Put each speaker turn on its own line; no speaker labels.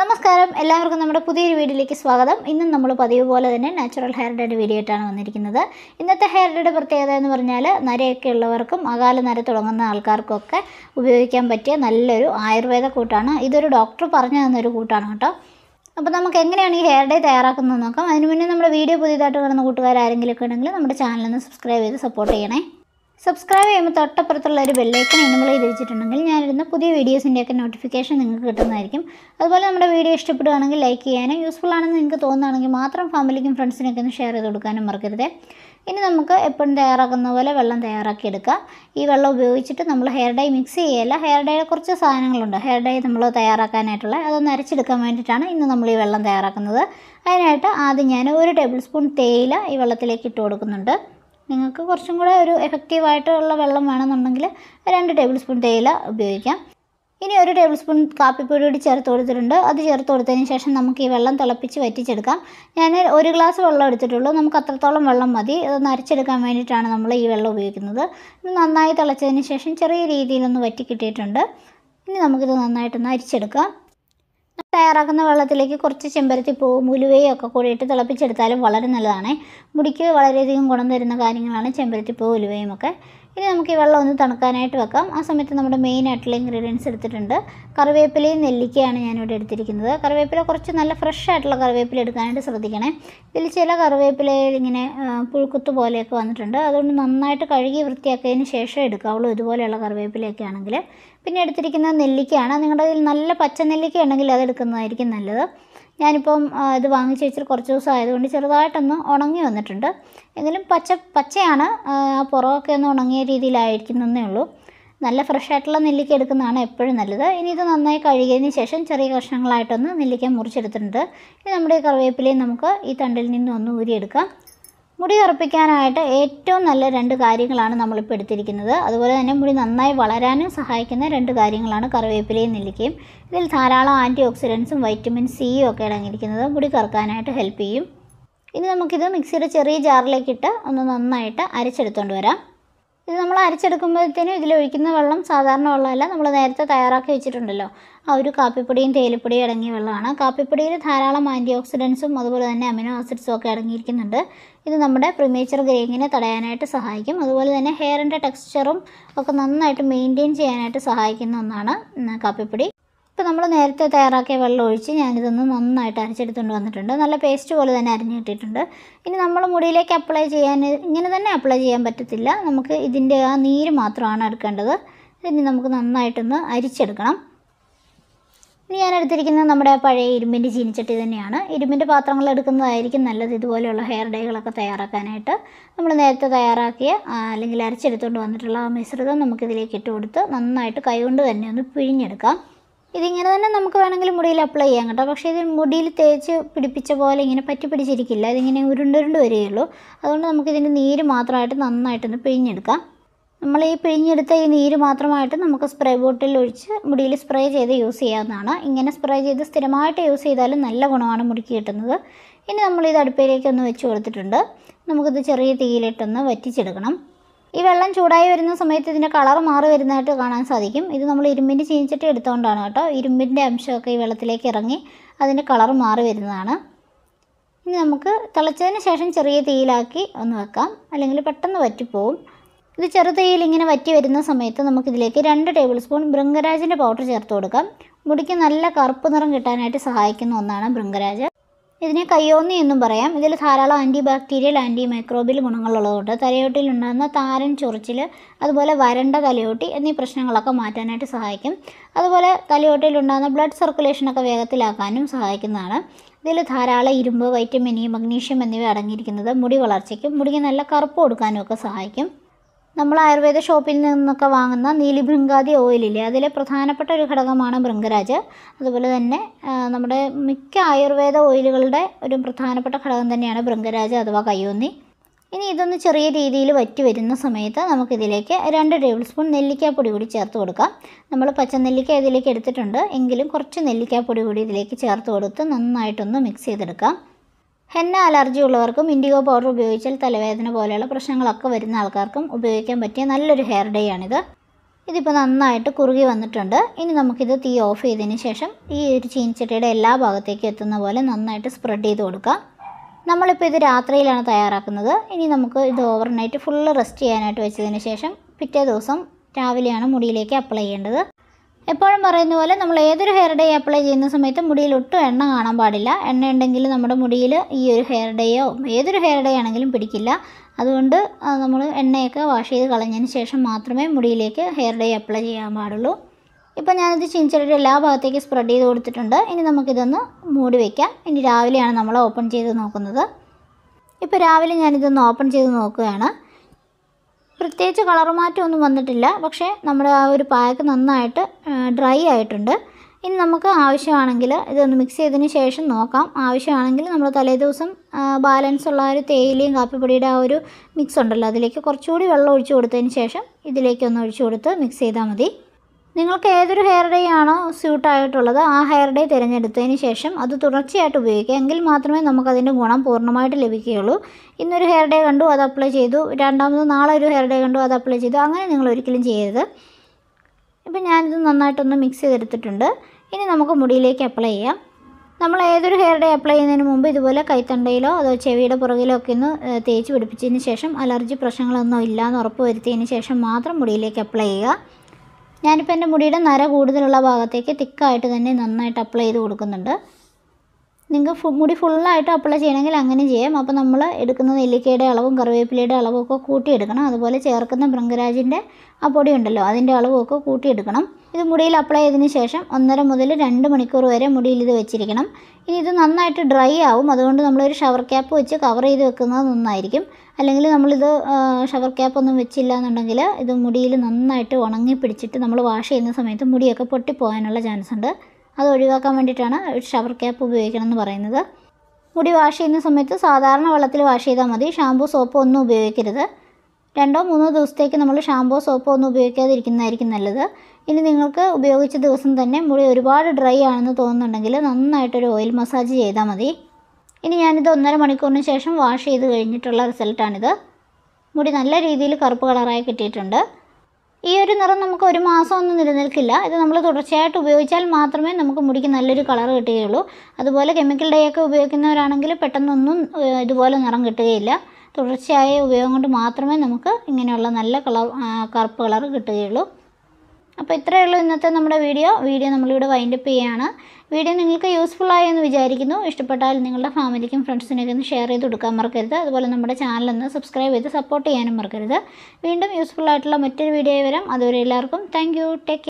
നമസ്കാരം എല്ലാവർക്കും നമ്മുടെ പുതിയൊരു വീഡിയോയിലേക്ക് സ്വാഗതം ഇന്നും നമ്മൾ പതിവ് പോലെ തന്നെ നാച്ചുറൽ ഹെയർ ഡേയുടെ വീഡിയോ ആയിട്ടാണ് വന്നിരിക്കുന്നത് ഇന്നത്തെ ഹെയർ ഡേയുടെ പ്രത്യേകത എന്ന് പറഞ്ഞാൽ നരയൊക്കെ ഉള്ളവർക്കും അകാല നര തുടങ്ങുന്ന ആൾക്കാർക്കൊക്കെ ഉപയോഗിക്കാൻ പറ്റിയ നല്ലൊരു ആയുർവേദ കൂട്ടാണ് ഇതൊരു ഡോക്ടർ പറഞ്ഞു തന്നൊരു കൂട്ടാണ് കേട്ടോ അപ്പോൾ നമുക്ക് എങ്ങനെയാണ് ഈ ഹെയർ ഡേ തയ്യാറാക്കുന്നത് നോക്കാം അതിന് മുന്നേ നമ്മുടെ വീഡിയോ പുതിയതായിട്ട് കാണുന്ന കൂട്ടുകാർ ആരെങ്കിലുമൊക്കെ ഉണ്ടെങ്കിൽ നമ്മുടെ ചാനലൊന്ന് സബ്സ്ക്രൈബ് ചെയ്ത് സപ്പോർട്ട് ചെയ്യണേ സബ്സ്ക്രൈബ് ചെയ്യുമ്പോൾ തൊട്ടപ്പുറത്തുള്ള ഒരു ബെല്ലൈക്കൺ എനബിൾ ചെയ്ത് വെച്ചിട്ടുണ്ടെങ്കിൽ ഞാനിരുന്ന പുതിയ വീഡിയോസിൻ്റെയൊക്കെ നോട്ടിഫിക്കേഷൻ നിങ്ങൾക്ക് കിട്ടുന്നതായിരിക്കും അതുപോലെ നമ്മുടെ വീഡിയോ ഇഷ്ടപ്പെടുകയാണെങ്കിൽ ലൈക്ക് ചെയ്യാനും യൂസ്ഫുൾ ആണെന്ന് നിങ്ങൾക്ക് തോന്നുകയാണെങ്കിൽ മാത്രം ഫാമിലിക്കും ഫ്രണ്ട്സിനൊക്കെ ഒന്ന് ഷെയർ ചെയ്ത് കൊടുക്കാനും മറക്കരുത് ഇനി നമുക്ക് എപ്പോഴും തയ്യാറാക്കുന്ന പോലെ വെള്ളം തയ്യാറാക്കിയെടുക്കുക എടുക്കാം ഈ വെള്ളം ഉപയോഗിച്ചിട്ട് നമ്മൾ ഹെയർ ഡൈ മിക്സ് ചെയ്യുകയല്ല ഹെയർ ഡൈയുടെ കുറച്ച് സാധനങ്ങളുണ്ട് ഹെയർ ഡൈ നമ്മൾ തയ്യാറാക്കാനായിട്ടുള്ള അതൊന്ന് അരച്ചെടുക്കാൻ വേണ്ടിയിട്ടാണ് ഇന്ന് നമ്മൾ ഈ വെള്ളം തയ്യാറാക്കുന്നത് അതിനായിട്ട് ആദ്യം ഞാൻ ഒരു ടേബിൾ സ്പൂൺ തേയില ഈ വെള്ളത്തിലേക്ക് ഇട്ട് കൊടുക്കുന്നുണ്ട് നിങ്ങൾക്ക് കുറച്ചും കൂടെ ഒരു എഫക്റ്റീവായിട്ടുള്ള വെള്ളം വേണമെന്നുണ്ടെങ്കിൽ രണ്ട് ടേബിൾ സ്പൂൺ തേയില ഉപയോഗിക്കാം ഇനി ഒരു ടേബിൾ സ്പൂൺ കാപ്പിപ്പൊടി കൂടി ചേർത്ത് കൊടുത്തിട്ടുണ്ട് അത് ചേർത്ത് കൊടുത്തതിന് ശേഷം നമുക്ക് ഈ വെള്ളം തിളപ്പിച്ച് വറ്റിച്ചെടുക്കാം ഞാൻ ഒരു ഗ്ലാസ് വെള്ളം എടുത്തിട്ടുള്ളൂ നമുക്ക് അത്രത്തോളം വെള്ളം മതി അതൊന്ന് അരച്ചെടുക്കാൻ വേണ്ടിയിട്ടാണ് നമ്മൾ ഈ വെള്ളം ഉപയോഗിക്കുന്നത് ഇത് നന്നായി തിളച്ചതിന് ശേഷം ചെറിയ രീതിയിലൊന്ന് വറ്റി കിട്ടിയിട്ടുണ്ട് ഇനി നമുക്കിത് നന്നായിട്ടൊന്ന് അരിച്ചെടുക്കാം തയ്യാറാക്കുന്ന വെള്ളത്തിലേക്ക് കുറച്ച് പൂ മുലുവയും ഒക്കെ കൂടിയിട്ട് തിളപ്പിച്ചെടുത്താലും വളരെ നല്ലതാണ് മുടിക്ക് വളരെയധികം ഗുണം തരുന്ന കാര്യങ്ങളാണ് ചെമ്പരത്തിപ്പൂ മുലുവയും ഒക്കെ ഇനി നമുക്ക് ഈ വെള്ളം ഒന്ന് തണുക്കാനായിട്ട് വെക്കാം ആ സമയത്ത് നമ്മുടെ മെയിൻ ആയിട്ടുള്ള ഇൻഗ്രീഡിയൻസ് എടുത്തിട്ടുണ്ട് കറിവേപ്പിലയും നെല്ലിക്കയാണ് ഞാനിവിടെ എടുത്തിരിക്കുന്നത് കറിവേപ്പില കുറച്ച് നല്ല ഫ്രഷ് ആയിട്ടുള്ള കറിവേപ്പില എടുക്കാനായിട്ട് ശ്രദ്ധിക്കണേ ഇതിൽ ചില കറിവേപ്പിലയിൽ ഇങ്ങനെ പുഴുക്കുത്ത് പോലെയൊക്കെ വന്നിട്ടുണ്ട് അതുകൊണ്ട് നന്നായിട്ട് കഴുകി വൃത്തിയാക്കിയതിന് ശേഷം എടുക്കാവുള്ളൂ ഇതുപോലെയുള്ള കറിവേപ്പിലയൊക്കെ ആണെങ്കിൽ പിന്നെ എടുത്തിരിക്കുന്നത് നെല്ലിക്കയാണ് നിങ്ങളുടെ കയ്യിൽ നല്ല പച്ച നെല്ലിക്ക ഉണ്ടെങ്കിൽ അത് എടുക്കുന്നതായിരിക്കും നല്ലത് ഞാനിപ്പം ഇത് വാങ്ങിച്ച് വെച്ചിട്ട് കുറച്ച് ദിവസം ആയതുകൊണ്ട് ചെറുതായിട്ടൊന്ന് ഉണങ്ങി വന്നിട്ടുണ്ട് എങ്കിലും പച്ച പച്ചയാണ് ആ പുറമൊക്കെ ഒന്ന് ഉണങ്ങിയ രീതിയിലായിരിക്കുന്നേ ഉള്ളൂ നല്ല ഫ്രഷ് ആയിട്ടുള്ള നെല്ലിക്ക എടുക്കുന്നതാണ് എപ്പോഴും നല്ലത് ഇനി ഇത് നന്നായി കഴുകിയതിന് ശേഷം ചെറിയ കഷ്ണങ്ങളായിട്ടൊന്ന് നെല്ലിക്ക മുറിച്ചെടുത്തിട്ടുണ്ട് ഇനി നമ്മുടെ കറിവേപ്പിലയും നമുക്ക് ഈ തണ്ടിൽ നിന്ന് ഒന്ന് ഊരിയെടുക്കാം മുടി കറുപ്പിക്കാനായിട്ട് ഏറ്റവും നല്ല രണ്ട് കാര്യങ്ങളാണ് നമ്മളിപ്പോൾ എടുത്തിരിക്കുന്നത് അതുപോലെ തന്നെ മുടി നന്നായി വളരാനും സഹായിക്കുന്ന രണ്ട് കാര്യങ്ങളാണ് കറിവേപ്പിലയും നെല്ലിക്കയും ഇതിൽ ധാരാളം ആൻറ്റി ഓക്സിഡൻസും വൈറ്റമിൻ സിയും ഒക്കെ അടങ്ങിയിരിക്കുന്നത് മുടി കറുക്കാനായിട്ട് ഹെൽപ്പ് ചെയ്യും ഇനി നമുക്കിത് മിക്സിയുടെ ചെറിയ ജാറിലേക്കിട്ട് ഒന്ന് നന്നായിട്ട് അരച്ചെടുത്തുകൊണ്ട് വരാം ഇത് നമ്മൾ അരച്ചെടുക്കുമ്പോഴത്തേനും ഇതിലൊഴിക്കുന്ന വെള്ളം സാധാരണ വെള്ളമല്ല നമ്മൾ നേരത്തെ തയ്യാറാക്കി വെച്ചിട്ടുണ്ടല്ലോ ആ ഒരു കാപ്പിപ്പൊടിയും തേയിലപ്പൊടിയും അടങ്ങിയ വെള്ളമാണ് കാപ്പിപ്പൊടിയിൽ ധാരാളം ആൻറ്റി ഓക്സിഡൻസും അതുപോലെ തന്നെ അമിനോ ആസിഡ്സും ഒക്കെ അടങ്ങിയിരിക്കുന്നുണ്ട് ഇത് നമ്മുടെ പ്രിമേച്ചർ ഗ്രേയിങ്ങിനെ തടയാനായിട്ട് സഹായിക്കും അതുപോലെ തന്നെ ഹെയറിൻ്റെ ടെക്സ്ചറും ഒക്കെ നന്നായിട്ട് മെയിൻറ്റെയിൻ ചെയ്യാനായിട്ട് സഹായിക്കുന്ന ഒന്നാണ് കാപ്പിപ്പൊടി ഇപ്പം നമ്മൾ നേരത്തെ തയ്യാറാക്കിയ വെള്ളം ഒഴിച്ച് ഞാനിതൊന്ന് നന്നായിട്ട് അരച്ചെടുത്തുകൊണ്ട് വന്നിട്ടുണ്ട് നല്ല പേസ്റ്റ് പോലെ തന്നെ അരിഞ്ഞ് കിട്ടിയിട്ടുണ്ട് ഇനി നമ്മൾ മുടിയിലേക്ക് അപ്ലൈ ചെയ്യാൻ ഇങ്ങനെ തന്നെ അപ്ലൈ ചെയ്യാൻ പറ്റത്തില്ല നമുക്ക് ഇതിൻ്റെ ആ നീര് മാത്രമാണ് എടുക്കേണ്ടത് ഇനി നമുക്ക് നന്നായിട്ടൊന്ന് അരിച്ചെടുക്കണം ഇനി ഞാൻ എടുത്തിരിക്കുന്നത് നമ്മുടെ പഴയ ഇരുമ്പിൻ്റെ ചീനിച്ചട്ടി തന്നെയാണ് ഇരുമ്പിൻ്റെ പാത്രങ്ങൾ എടുക്കുന്നതായിരിക്കും നല്ലത് ഇതുപോലെയുള്ള ഹെയർ ഡേകളൊക്കെ തയ്യാറാക്കാനായിട്ട് നമ്മൾ നേരത്തെ തയ്യാറാക്കിയ അല്ലെങ്കിൽ അരച്ചെടുത്തുകൊണ്ട് വന്നിട്ടുള്ള ആ മിശ്രിതം നമുക്കിതിലേക്ക് ഇട്ട് കൊടുത്ത് നന്നായിട്ട് കൈകൊണ്ട് തന്നെ ഒന്ന് പിഴിഞ്ഞെടുക്കാം ഇതിങ്ങനെ തന്നെ നമുക്ക് വേണമെങ്കിൽ മുടിയിൽ അപ്ലൈ ചെയ്യാം കേട്ടോ പക്ഷേ ഇത് മുടിയിൽ തേച്ച് പിടിപ്പിച്ച പോലെ ഇങ്ങനെ പറ്റി പിടിച്ചിരിക്കില്ല ഇതിങ്ങനെ ഉരുണ്ടുരുണ്ട് വരികയുള്ളൂ അതുകൊണ്ട് നമുക്കിതിൻ്റെ നീര് മാത്രമായിട്ട് നന്നായിട്ടൊന്ന് പിഴിഞ്ഞെടുക്കാം നമ്മൾ ഈ പിഴിഞ്ഞെടുത്ത ഈ നീര് മാത്രമായിട്ട് നമുക്ക് സ്പ്രേ ബോട്ടിൽ ഒഴിച്ച് മുടിയിൽ സ്പ്രേ ചെയ്ത് യൂസ് ചെയ്യാവുന്നതാണ് ഇങ്ങനെ സ്പ്രേ ചെയ്ത് സ്ഥിരമായിട്ട് യൂസ് ചെയ്താലും നല്ല ഗുണമാണ് മുടിക്ക് കിട്ടുന്നത് ഇനി നമ്മൾ അടുപ്പിലേക്കൊന്ന് ഒന്ന് വെച്ച് കൊടുത്തിട്ടുണ്ട് നമുക്കിത് ചെറിയ തീയിലിട്ടൊന്ന് വറ്റിച്ചെടുക്കണം ഈ വെള്ളം ചൂടായി വരുന്ന സമയത്ത് ഇതിൻ്റെ കളർ മാറി വരുന്നതായിട്ട് കാണാൻ സാധിക്കും ഇത് നമ്മൾ ഇരുമ്പിൻ്റെ ചീനിച്ചിട്ട് എടുത്തുകൊണ്ടാണ് കേട്ടോ ഇരുമ്പിൻ്റെ അംശമൊക്കെ ഈ വെള്ളത്തിലേക്ക് ഇറങ്ങി അതിൻ്റെ കളർ മാറി വരുന്നതാണ് ഇനി നമുക്ക് തിളച്ചതിന് ശേഷം ചെറിയ തീയിലാക്കി ഒന്ന് വെക്കാം അല്ലെങ്കിൽ പെട്ടെന്ന് വറ്റിപ്പോവും ഇത് ചെറു ഇങ്ങനെ വറ്റി വരുന്ന സമയത്ത് നമുക്കിതിലേക്ക് രണ്ട് ടേബിൾ സ്പൂൺ ബൃങ്കരാജിൻ്റെ പൗഡർ ചേർത്ത് കൊടുക്കാം മുടിക്ക് നല്ല കറുപ്പ് നിറം കിട്ടാനായിട്ട് സഹായിക്കുന്ന ഒന്നാണ് ബൃങ്കരാജ് ഇതിനെ കയ്യോന്നി എന്നും പറയാം ഇതിൽ ധാരാളം ആൻറ്റി ബാക്ടീരിയൽ ആൻറ്റി മൈക്രോബിയൽ ഗുണങ്ങളുള്ളതുകൊണ്ട് തലയോട്ടിൽ ഉണ്ടാകുന്ന താരൻ ചൊറിച്ചിൽ അതുപോലെ വരണ്ട തലയോട്ടി എന്നീ പ്രശ്നങ്ങളൊക്കെ മാറ്റാനായിട്ട് സഹായിക്കും അതുപോലെ തലയോട്ടിൽ ഉണ്ടാകുന്ന ബ്ലഡ് സർക്കുലേഷനൊക്കെ വേഗത്തിലാക്കാനും സഹായിക്കുന്നതാണ് ഇതിൽ ധാരാളം ഇരുമ്പ് വൈറ്റമിൻ ഇ മഗ്നീഷ്യം എന്നിവ അടങ്ങിയിരിക്കുന്നത് മുടി വളർച്ചയ്ക്കും മുടിക്ക് നല്ല കറുപ്പ് കൊടുക്കാനും ഒക്കെ സഹായിക്കും നമ്മൾ ആയുർവേദ ഷോപ്പിൽ നിന്നൊക്കെ വാങ്ങുന്ന നീലിഭൃങ്കാതി ഓയിലില്ലേ അതിലെ പ്രധാനപ്പെട്ട ഒരു ഘടകമാണ് ഭൃങ്കരാജ് അതുപോലെ തന്നെ നമ്മുടെ മിക്ക ആയുർവേദ ഓയിലുകളുടെ ഒരു പ്രധാനപ്പെട്ട ഘടകം തന്നെയാണ് ഭൃങ്കരാജ് അഥവാ കയ്യോന്നി ഇനി ഇതൊന്ന് ചെറിയ രീതിയിൽ വറ്റി വരുന്ന സമയത്ത് നമുക്കിതിലേക്ക് രണ്ട് ടേബിൾ സ്പൂൺ നെല്ലിക്കാപ്പൊടി കൂടി ചേർത്ത് കൊടുക്കാം നമ്മൾ പച്ചനെല്ലിക്ക ഇതിലേക്ക് എടുത്തിട്ടുണ്ട് എങ്കിലും കുറച്ച് നെല്ലിക്കാപ്പൊടി കൂടി ഇതിലേക്ക് ചേർത്ത് കൊടുത്ത് നന്നായിട്ടൊന്ന് മിക്സ് ചെയ്തെടുക്കാം ഹെന്ന അലർജി ഉള്ളവർക്കും ഇൻഡിഗോ പൗഡർ ഉപയോഗിച്ചാൽ തലവേദന പോലെയുള്ള പ്രശ്നങ്ങളൊക്കെ വരുന്ന ആൾക്കാർക്കും ഉപയോഗിക്കാൻ പറ്റിയ നല്ലൊരു ഹെയർ ഡേ ആണിത് ഇതിപ്പോൾ നന്നായിട്ട് കുറുകി വന്നിട്ടുണ്ട് ഇനി നമുക്കിത് തീ ഓഫ് ചെയ്തതിന് ശേഷം ഈ ഒരു ചീനിച്ചട്ടിയുടെ എല്ലാ ഭാഗത്തേക്കും എത്തുന്ന പോലെ നന്നായിട്ട് സ്പ്രെഡ് ചെയ്ത് കൊടുക്കാം നമ്മളിപ്പോൾ ഇത് രാത്രിയിലാണ് തയ്യാറാക്കുന്നത് ഇനി നമുക്ക് ഇത് ഓവർനൈറ്റ് ഫുള്ള് റെസ്റ്റ് ചെയ്യാനായിട്ട് വെച്ചതിന് ശേഷം പിറ്റേ ദിവസം രാവിലെയാണ് മുടിയിലേക്ക് അപ്ലൈ ചെയ്യേണ്ടത് എപ്പോഴും പറയുന്ന പോലെ നമ്മൾ ഏതൊരു ഹെയർ ഡേ അപ്ലൈ ചെയ്യുന്ന സമയത്ത് മുടിയിൽ ഒട്ടും എണ്ണ കാണാൻ പാടില്ല എണ്ണ ഉണ്ടെങ്കിൽ നമ്മുടെ മുടിയിൽ ഈ ഒരു ഹെയർ ഡേയോ ഏതൊരു ഹെയർ ഡേ ആണെങ്കിലും പിടിക്കില്ല അതുകൊണ്ട് നമ്മൾ എണ്ണയൊക്കെ വാഷ് ചെയ്ത് കളഞ്ഞതിന് ശേഷം മാത്രമേ മുടിയിലേക്ക് ഹെയർ ഡേ അപ്ലൈ ചെയ്യാൻ പാടുള്ളൂ ഇപ്പോൾ ഞാനിത് ചീനിച്ചടിയുടെ എല്ലാ ഭാഗത്തേക്കും സ്പ്രെഡ് ചെയ്ത് കൊടുത്തിട്ടുണ്ട് ഇനി നമുക്കിതൊന്ന് മൂടി വയ്ക്കാം ഇനി രാവിലെയാണ് നമ്മൾ ഓപ്പൺ ചെയ്ത് നോക്കുന്നത് ഇപ്പോൾ രാവിലെ ഞാനിതൊന്ന് ഓപ്പൺ ചെയ്ത് നോക്കുകയാണ് പ്രത്യേകിച്ച് കളർ മാറ്റമൊന്നും വന്നിട്ടില്ല പക്ഷേ നമ്മുടെ ആ ഒരു പായക്ക് നന്നായിട്ട് ഡ്രൈ ആയിട്ടുണ്ട് ഇനി നമുക്ക് ആവശ്യമാണെങ്കിൽ ഇതൊന്ന് മിക്സ് ചെയ്തതിന് ശേഷം നോക്കാം ആവശ്യമാണെങ്കിൽ നമ്മൾ തലേദിവസം ബാലൻസ് ഉള്ള ഒരു തേയിലയും കാപ്പിപ്പൊടിയുടെ ആ ഒരു മിക്സ് ഉണ്ടല്ലോ അതിലേക്ക് കുറച്ചുകൂടി വെള്ളം ഒഴിച്ചു കൊടുത്തതിന് ശേഷം ഇതിലേക്കൊന്ന് ഒഴിച്ചു കൊടുത്ത് മിക്സ് ചെയ്താൽ മതി നിങ്ങൾക്ക് ഏതൊരു ഹെയർ ഡേ ആണോ സ്യൂട്ടായിട്ടുള്ളത് ആ ഹെയർ ഡേ തിരഞ്ഞെടുത്തതിന് ശേഷം അത് തുടർച്ചയായിട്ട് ഉപയോഗിക്കുക എങ്കിൽ മാത്രമേ നമുക്കതിൻ്റെ ഗുണം പൂർണ്ണമായിട്ട് ലഭിക്കുകയുള്ളൂ ഇന്നൊരു ഹെയർ ഡേ കണ്ടു അത് അപ്ലൈ ചെയ്തു രണ്ടാമത് നാളെ ഒരു ഹെയർ ഡേ കണ്ടു അത് അപ്ലൈ ചെയ്തു അങ്ങനെ നിങ്ങൾ ഒരിക്കലും ചെയ്യരുത് ഇപ്പം ഞാനിത് നന്നായിട്ടൊന്ന് മിക്സ് ചെയ്തെടുത്തിട്ടുണ്ട് ഇനി നമുക്ക് മുടിയിലേക്ക് അപ്ലൈ ചെയ്യാം നമ്മൾ ഏതൊരു ഹെയർ ഡേ അപ്ലൈ ചെയ്യുന്നതിന് മുമ്പ് ഇതുപോലെ കൈത്തണ്ടയിലോ അതോ ചെവിയുടെ പുറകിലോ ഒക്കെ ഒന്ന് തേച്ച് പിടിപ്പിച്ചതിന് ശേഷം അലർജി പ്രശ്നങ്ങളൊന്നും ഇല്ലയെന്ന് ഉറപ്പ് വരുത്തിയതിന് ശേഷം മാത്രം മുടിയിലേക്ക് അപ്ലൈ ചെയ്യുക ഞാനിപ്പോൾ എൻ്റെ മുടിയുടെ നര കൂടുതലുള്ള ഭാഗത്തേക്ക് തിക്കായിട്ട് തന്നെ നന്നായിട്ട് അപ്ലൈ ചെയ്ത് കൊടുക്കുന്നുണ്ട് നിങ്ങൾക്ക് മുടി ഫുള്ളായിട്ട് അപ്ലൈ ചെയ്യണമെങ്കിൽ അങ്ങനെ ചെയ്യാം അപ്പോൾ നമ്മൾ എടുക്കുന്ന നെല്ലിക്കയുടെ അളവും കറിവേപ്പിലയുടെ അളവും ഒക്കെ കൂട്ടിയെടുക്കണം അതുപോലെ ചേർക്കുന്ന ഭൃംഗരാജിൻ്റെ ആ പൊടി ഉണ്ടല്ലോ അതിൻ്റെ അളവുമൊക്കെ കൂട്ടിയെടുക്കണം ഇത് മുടിയിൽ അപ്ലൈ ചെയ്തതിന് ശേഷം ഒന്നര മുതൽ രണ്ട് മണിക്കൂർ വരെ മുടിയിൽ ഇത് വെച്ചിരിക്കണം ഇനി ഇത് നന്നായിട്ട് ഡ്രൈ ആവും അതുകൊണ്ട് നമ്മളൊരു ഷവർ ക്യാപ്പ് വെച്ച് കവർ ചെയ്ത് വെക്കുന്നത് നന്നായിരിക്കും അല്ലെങ്കിൽ നമ്മളിത് ഷവർ ക്യാപ്പ് ഒന്നും വെച്ചില്ല എന്നുണ്ടെങ്കിൽ ഇത് മുടിയിൽ നന്നായിട്ട് ഉണങ്ങി പിടിച്ചിട്ട് നമ്മൾ വാഷ് ചെയ്യുന്ന സമയത്ത് മുടിയൊക്കെ പൊട്ടിപ്പോകാനുള്ള ചാൻസ് ഉണ്ട് അത് ഒഴിവാക്കാൻ വേണ്ടിയിട്ടാണ് ഷവർ ക്യാപ്പ് ഉപയോഗിക്കണം എന്ന് പറയുന്നത് മുടി വാഷ് ചെയ്യുന്ന സമയത്ത് സാധാരണ വെള്ളത്തിൽ വാഷ് ചെയ്താൽ മതി ഷാമ്പു സോപ്പോ ഒന്നും ഉപയോഗിക്കരുത് രണ്ടോ മൂന്നോ ദിവസത്തേക്ക് നമ്മൾ ഷാമ്പോ സോപ്പോ ഒന്നും ഉപയോഗിക്കാതിരിക്കുന്നതായിരിക്കും നല്ലത് ഇനി നിങ്ങൾക്ക് ഉപയോഗിച്ച ദിവസം തന്നെ മുടി ഒരുപാട് ഡ്രൈ ആണെന്ന് തോന്നുന്നുണ്ടെങ്കിൽ നന്നായിട്ടൊരു ഓയിൽ മസാജ് ചെയ്താൽ മതി ഇനി ഞാനിത് ഒന്നര മണിക്കൂറിന് ശേഷം വാഷ് ചെയ്ത് കഴിഞ്ഞിട്ടുള്ള റിസൾട്ടാണിത് മുടി നല്ല രീതിയിൽ കറുപ്പ് കളറായി കിട്ടിയിട്ടുണ്ട് ഈ ഒരു നിറം നമുക്ക് ഒരു മാസമൊന്നും നിലനിൽക്കില്ല ഇത് നമ്മൾ തുടർച്ചയായിട്ട് ഉപയോഗിച്ചാൽ മാത്രമേ നമുക്ക് മുടിക്ക് നല്ലൊരു കളർ കിട്ടുകയുള്ളൂ അതുപോലെ കെമിക്കൽ ഡേ ഒക്കെ ഉപയോഗിക്കുന്നവരാണെങ്കിൽ പെട്ടെന്നൊന്നും ഇതുപോലെ നിറം കിട്ടുകയില്ല തുടർച്ചയായ ഉപയോഗം കൊണ്ട് മാത്രമേ നമുക്ക് ഇങ്ങനെയുള്ള നല്ല കളർ കറുപ്പ് കളർ കിട്ടുകയുള്ളൂ അപ്പോൾ ഇത്രയേ ഉള്ളൂ ഇന്നത്തെ നമ്മുടെ വീഡിയോ വീഡിയോ നമ്മളിവിടെ വൈൻഡപ്പ് ചെയ്യുകയാണ് വീഡിയോ നിങ്ങൾക്ക് യൂസ്ഫുൾ ആയി എന്ന് വിചാരിക്കുന്നു ഇഷ്ടപ്പെട്ടാൽ നിങ്ങളുടെ ഫാമിലിക്കും ഫ്രണ്ട്സിനൊക്കെ ഒന്ന് ഷെയർ ചെയ്ത് കൊടുക്കാൻ മറക്കരുത് അതുപോലെ നമ്മുടെ ചാനലൊന്ന് സബ്സ്ക്രൈബ് ചെയ്ത് സപ്പോർട്ട് ചെയ്യാനും മറക്കരുത് വീണ്ടും യൂസ്ഫുൾ ആയിട്ടുള്ള മറ്റൊരു വീഡിയോ വരാം അതുവരെ എല്ലാവർക്കും താങ്ക് ടേക്ക്